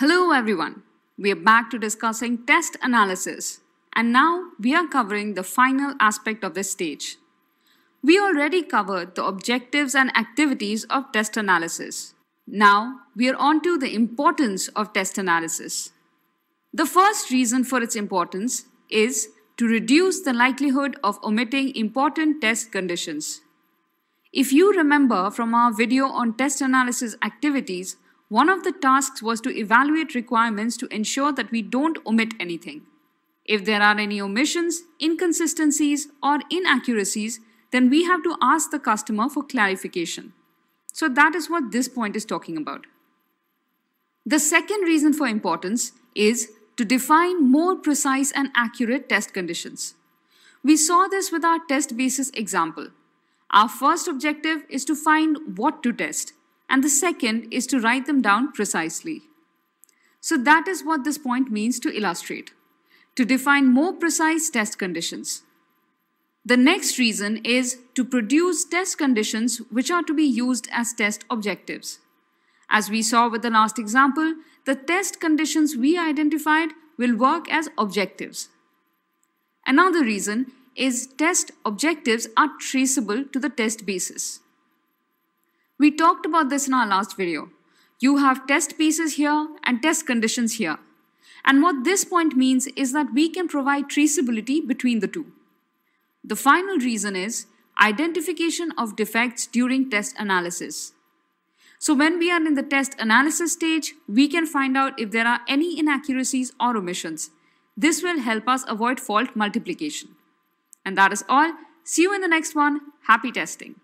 Hello everyone. We are back to discussing test analysis and now we are covering the final aspect of this stage. We already covered the objectives and activities of test analysis. Now we are on to the importance of test analysis. The first reason for its importance is to reduce the likelihood of omitting important test conditions. If you remember from our video on test analysis activities, one of the tasks was to evaluate requirements to ensure that we don't omit anything. If there are any omissions, inconsistencies, or inaccuracies, then we have to ask the customer for clarification. So that is what this point is talking about. The second reason for importance is to define more precise and accurate test conditions. We saw this with our test basis example. Our first objective is to find what to test and the second is to write them down precisely. So that is what this point means to illustrate, to define more precise test conditions. The next reason is to produce test conditions which are to be used as test objectives. As we saw with the last example, the test conditions we identified will work as objectives. Another reason is test objectives are traceable to the test basis. We talked about this in our last video. You have test pieces here and test conditions here. And what this point means is that we can provide traceability between the two. The final reason is identification of defects during test analysis. So when we are in the test analysis stage, we can find out if there are any inaccuracies or omissions. This will help us avoid fault multiplication. And that is all. See you in the next one. Happy testing.